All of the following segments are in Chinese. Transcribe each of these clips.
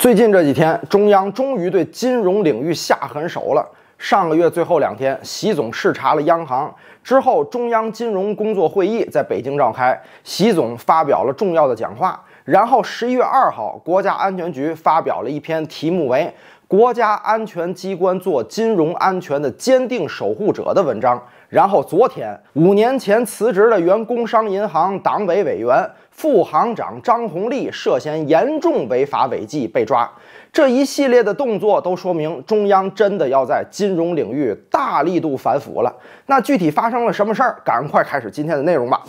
最近这几天，中央终于对金融领域下狠手了。上个月最后两天，习总视察了央行之后，中央金融工作会议在北京召开，习总发表了重要的讲话。然后十一月二号，国家安全局发表了一篇题目为《国家安全机关做金融安全的坚定守护者》的文章。然后昨天，五年前辞职的原工商银行党委委员。副行长张红利涉嫌严重违法违纪被抓，这一系列的动作都说明中央真的要在金融领域大力度反腐了。那具体发生了什么事儿？赶快开始今天的内容吧。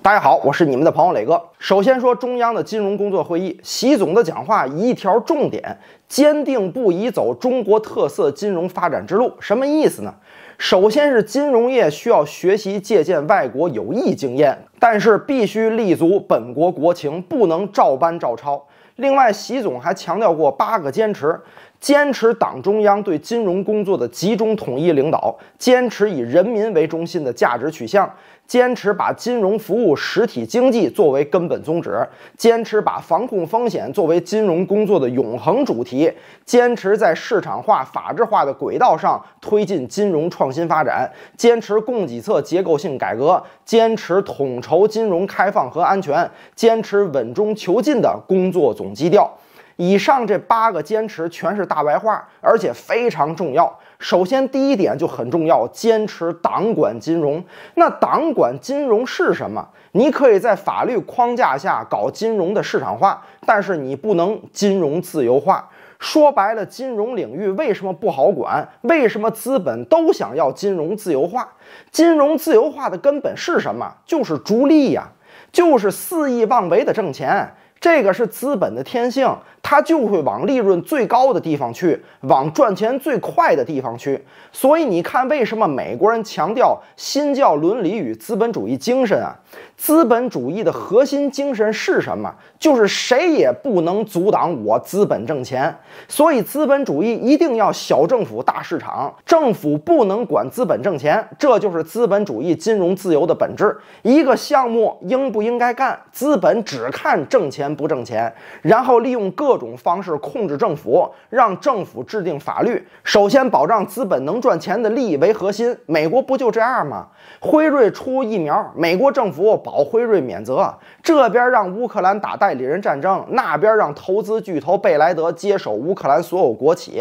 大家好，我是你们的朋友磊哥。首先说中央的金融工作会议，习总的讲话一条重点：坚定不移走中国特色金融发展之路。什么意思呢？首先是金融业需要学习借鉴外国有益经验，但是必须立足本国国情，不能照搬照抄。另外，习总还强调过八个坚持。坚持党中央对金融工作的集中统一领导，坚持以人民为中心的价值取向，坚持把金融服务实体经济作为根本宗旨，坚持把防控风险作为金融工作的永恒主题，坚持在市场化、法治化的轨道上推进金融创新发展，坚持供给侧结构性改革，坚持统筹金融开放和安全，坚持稳中求进的工作总基调。以上这八个坚持全是大白话，而且非常重要。首先，第一点就很重要，坚持党管金融。那党管金融是什么？你可以在法律框架下搞金融的市场化，但是你不能金融自由化。说白了，金融领域为什么不好管？为什么资本都想要金融自由化？金融自由化的根本是什么？就是逐利呀，就是肆意妄为的挣钱。这个是资本的天性。他就会往利润最高的地方去，往赚钱最快的地方去。所以你看，为什么美国人强调新教伦理与资本主义精神啊？资本主义的核心精神是什么？就是谁也不能阻挡我资本挣钱。所以资本主义一定要小政府、大市场，政府不能管资本挣钱。这就是资本主义金融自由的本质。一个项目应不应该干，资本只看挣钱不挣钱，然后利用各。各种方式控制政府，让政府制定法律，首先保障资本能赚钱的利益为核心。美国不就这样吗？辉瑞出疫苗，美国政府保辉瑞免责；这边让乌克兰打代理人战争，那边让投资巨头贝莱德接手乌克兰所有国企。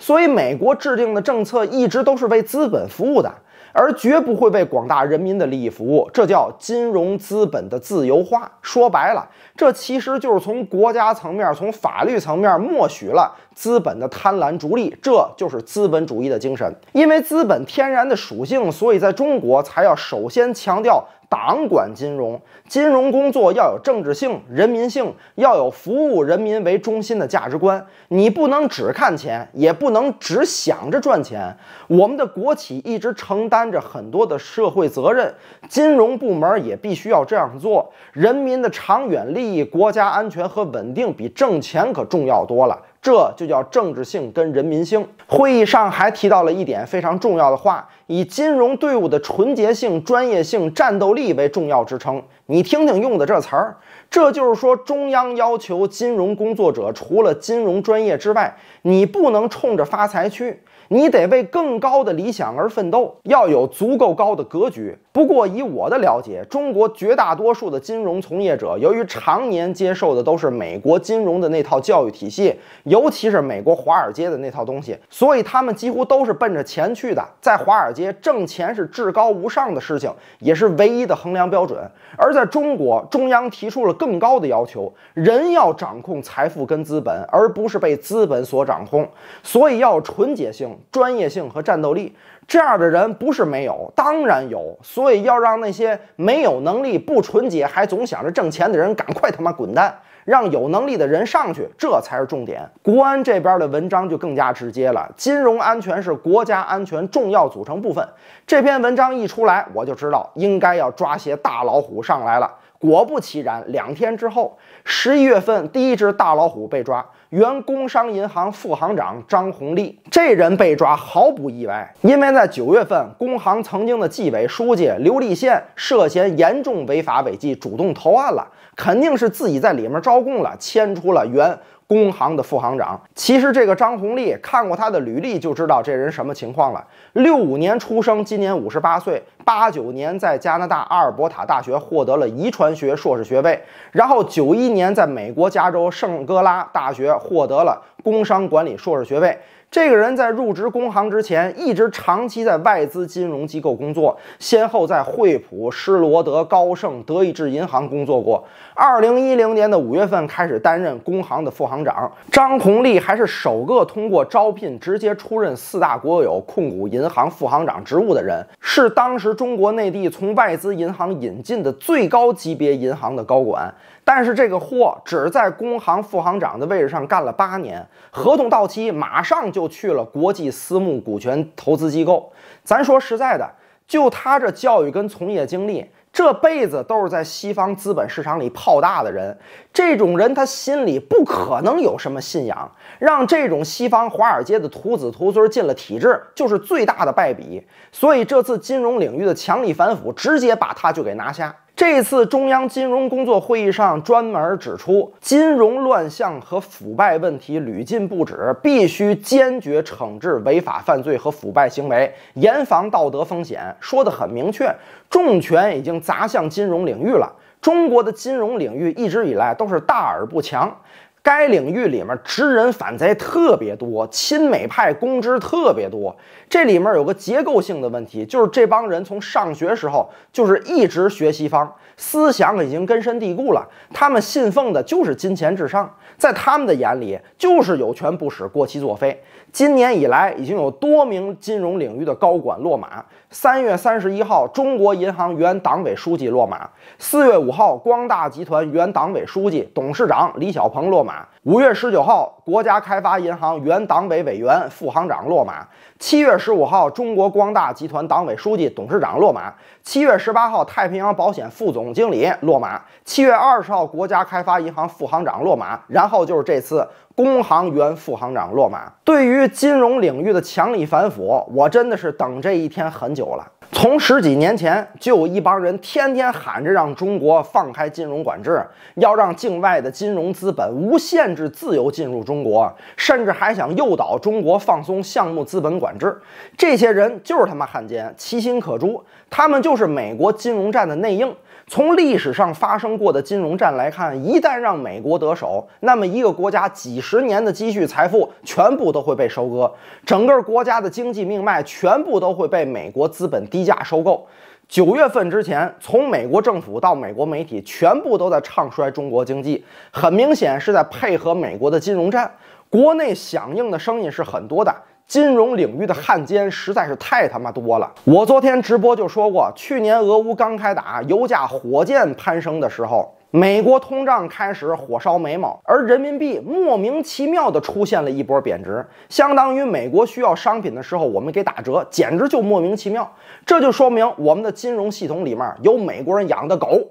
所以，美国制定的政策一直都是为资本服务的。而绝不会为广大人民的利益服务，这叫金融资本的自由化。说白了，这其实就是从国家层面、从法律层面默许了资本的贪婪逐利，这就是资本主义的精神。因为资本天然的属性，所以在中国才要首先强调。党管金融，金融工作要有政治性、人民性，要有服务人民为中心的价值观。你不能只看钱，也不能只想着赚钱。我们的国企一直承担着很多的社会责任，金融部门也必须要这样做。人民的长远利益、国家安全和稳定比挣钱可重要多了。这就叫政治性跟人民性。会议上还提到了一点非常重要的话。以金融队伍的纯洁性、专业性、战斗力为重要支撑。你听听用的这词儿，这就是说中央要求金融工作者，除了金融专业之外，你不能冲着发财去，你得为更高的理想而奋斗，要有足够高的格局。不过以我的了解，中国绝大多数的金融从业者，由于常年接受的都是美国金融的那套教育体系，尤其是美国华尔街的那套东西，所以他们几乎都是奔着钱去的，在华尔街。挣钱是至高无上的事情，也是唯一的衡量标准。而在中国，中央提出了更高的要求：人要掌控财富跟资本，而不是被资本所掌控。所以要纯洁性、专业性和战斗力。这样的人不是没有，当然有。所以要让那些没有能力、不纯洁、还总想着挣钱的人赶快他妈滚蛋。让有能力的人上去，这才是重点。国安这边的文章就更加直接了。金融安全是国家安全重要组成部分。这篇文章一出来，我就知道应该要抓些大老虎上来了。果不其然，两天之后，十一月份第一只大老虎被抓。原工商银行副行长张红丽这人被抓毫不意外，因为在九月份，工行曾经的纪委书记刘立宪涉嫌严重违法违纪，主动投案了，肯定是自己在里面招供了，牵出了原。工行的副行长，其实这个张红利看过他的履历就知道这人什么情况了。六五年出生，今年五十八岁。八九年在加拿大阿尔伯塔大学获得了遗传学硕士学位，然后九一年在美国加州圣哥拉大学获得了工商管理硕士学位。这个人在入职工行之前，一直长期在外资金融机构工作，先后在惠普、施罗德、高盛、德意志银行工作过。二零一零年的五月份开始担任工行的副行长张红利还是首个通过招聘直接出任四大国有控股银行副行长职务的人，是当时中国内地从外资银行引进的最高级别银行的高管。但是这个货只在工行副行长的位置上干了八年，合同到期，马上就去了国际私募股权投资机构。咱说实在的，就他这教育跟从业经历，这辈子都是在西方资本市场里泡大的人，这种人他心里不可能有什么信仰。让这种西方华尔街的徒子徒孙进了体制，就是最大的败笔。所以这次金融领域的强力反腐，直接把他就给拿下。这次中央金融工作会议上专门指出，金融乱象和腐败问题屡禁不止，必须坚决惩治违法犯罪和腐败行为，严防道德风险。说得很明确，重拳已经砸向金融领域了。中国的金融领域一直以来都是大而不强。该领域里面职人反贼特别多，亲美派公知特别多。这里面有个结构性的问题，就是这帮人从上学时候就是一直学西方思想，已经根深蒂固了。他们信奉的就是金钱至上，在他们的眼里就是有权不使过期作废。今年以来，已经有多名金融领域的高管落马。三月三十一号，中国银行原党委书记落马；四月五号，光大集团原党委书记、董事长李小鹏落马；五月十九号，国家开发银行原党委委员、副行长落马；七月十五号，中国光大集团党委书记、董事长落马；七月十八号，太平洋保险副总经理落马；七月二十号，国家开发银行副行长落马。然后就是这次工行原副行长落马。对于金融领域的强力反腐，我真的是等这一天很久。有了。从十几年前就有一帮人天天喊着让中国放开金融管制，要让境外的金融资本无限制自由进入中国，甚至还想诱导中国放松项目资本管制。这些人就是他妈汉奸，其心可诛。他们就是美国金融战的内应。从历史上发生过的金融战来看，一旦让美国得手，那么一个国家几十年的积蓄财富全部都会被收割，整个国家的经济命脉全部都会被美国资本低。低价收购。九月份之前，从美国政府到美国媒体，全部都在唱衰中国经济，很明显是在配合美国的金融战。国内响应的声音是很多的，金融领域的汉奸实在是太他妈多了。我昨天直播就说过，去年俄乌刚开打，油价火箭攀升的时候。美国通胀开始火烧眉毛，而人民币莫名其妙地出现了一波贬值，相当于美国需要商品的时候，我们给打折，简直就莫名其妙。这就说明我们的金融系统里面有美国人养的狗。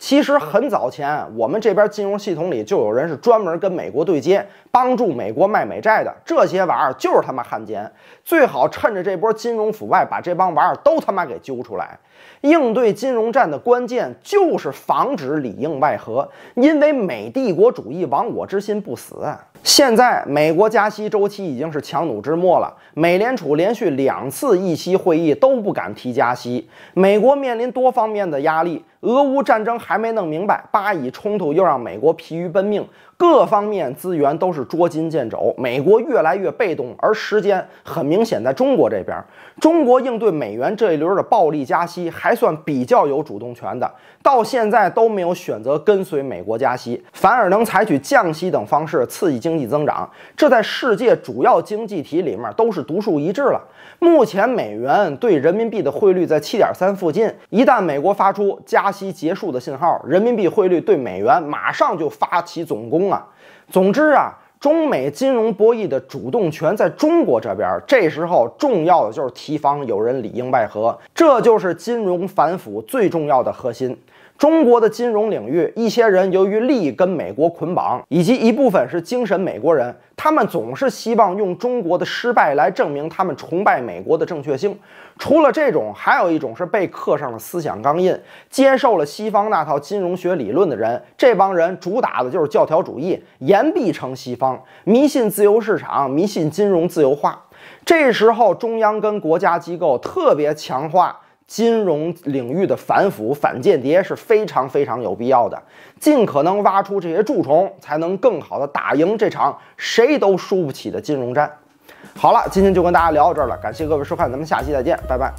其实很早前，我们这边金融系统里就有人是专门跟美国对接，帮助美国卖美债的，这些玩意儿就是他妈汉奸。最好趁着这波金融腐败，把这帮玩意儿都他妈给揪出来。应对金融战的关键就是防止里应外合，因为美帝国主义亡我之心不死。现在美国加息周期已经是强弩之末了，美联储连续两次议息会议都不敢提加息，美国面临多方面的压力。俄乌战争还没弄明白，巴以冲突又让美国疲于奔命，各方面资源都是捉襟见肘，美国越来越被动。而时间很明显在中国这边，中国应对美元这一轮的暴力加息还算比较有主动权的，到现在都没有选择跟随美国加息，反而能采取降息等方式刺激经济增长，这在世界主要经济体里面都是独树一帜了。目前美元对人民币的汇率在七点三附近，一旦美国发出加加息结束的信号，人民币汇率对美元马上就发起总攻啊！总之啊，中美金融博弈的主动权在中国这边。这时候重要的就是提防有人里应外合，这就是金融反腐最重要的核心。中国的金融领域，一些人由于利益跟美国捆绑，以及一部分是精神美国人，他们总是希望用中国的失败来证明他们崇拜美国的正确性。除了这种，还有一种是被刻上了思想钢印，接受了西方那套金融学理论的人。这帮人主打的就是教条主义，言必称西方，迷信自由市场，迷信金融自由化。这时候，中央跟国家机构特别强化。金融领域的反腐反间谍是非常非常有必要的，尽可能挖出这些蛀虫，才能更好的打赢这场谁都输不起的金融战。好了，今天就跟大家聊到这儿了，感谢各位收看，咱们下期再见，拜拜。